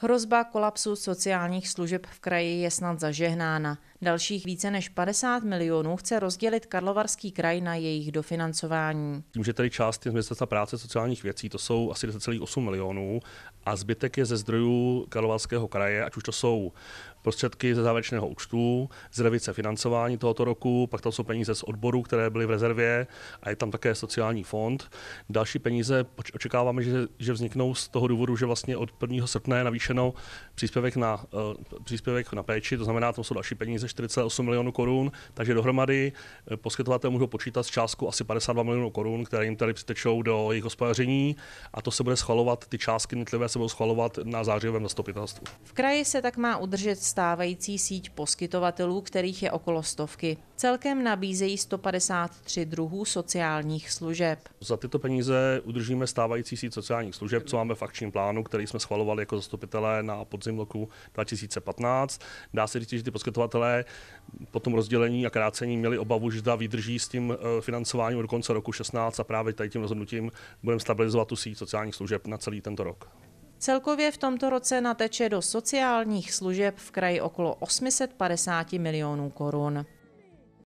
Hrozba kolapsu sociálních služeb v kraji je snad zažehnána. Dalších více než 50 milionů chce rozdělit Karlovarský kraj na jejich dofinancování. Tím, že tady část je z Ministerstva práce sociálních věcí, to jsou asi 10,8 milionů a zbytek je ze zdrojů Karlovarského kraje, ať už to jsou prostředky ze závěrečného účtu, z revice financování tohoto roku, pak tam jsou peníze z odboru, které byly v rezervě a je tam také sociální fond. Další peníze očekáváme, že, že vzniknou z toho důvodu, že vlastně od 1. srpna je navýšeno příspěvek na, eh, příspěvek na péči, to znamená, to jsou další peníze 48 milionů korun, takže dohromady eh, poskytovatel můžou počítat s částku asi 52 milionů korun, které jim tady přitečou do jejich hospodaření a to se bude schvalovat, ty částky nutlivé se budou schvalovat na zářivém zastupitelstvu. V kraji se tak má udržet stávající síť poskytovatelů, kterých je okolo stovky. Celkem nabízejí 153 druhů sociálních služeb. Za tyto peníze udržíme stávající síť sociálních služeb, co máme v akčním plánu, který jsme schvalovali jako zastupitelé na podzim roku 2015. Dá se říct, že ty poskytovatelé po tom rozdělení a krácení měli obavu, že zda vydrží s tím eh, financováním do konce roku 16 a právě tady tím rozhodnutím budeme stabilizovat tu síť sociálních služeb na celý tento rok. Celkově v tomto roce nateče do sociálních služeb v kraji okolo 850 milionů korun.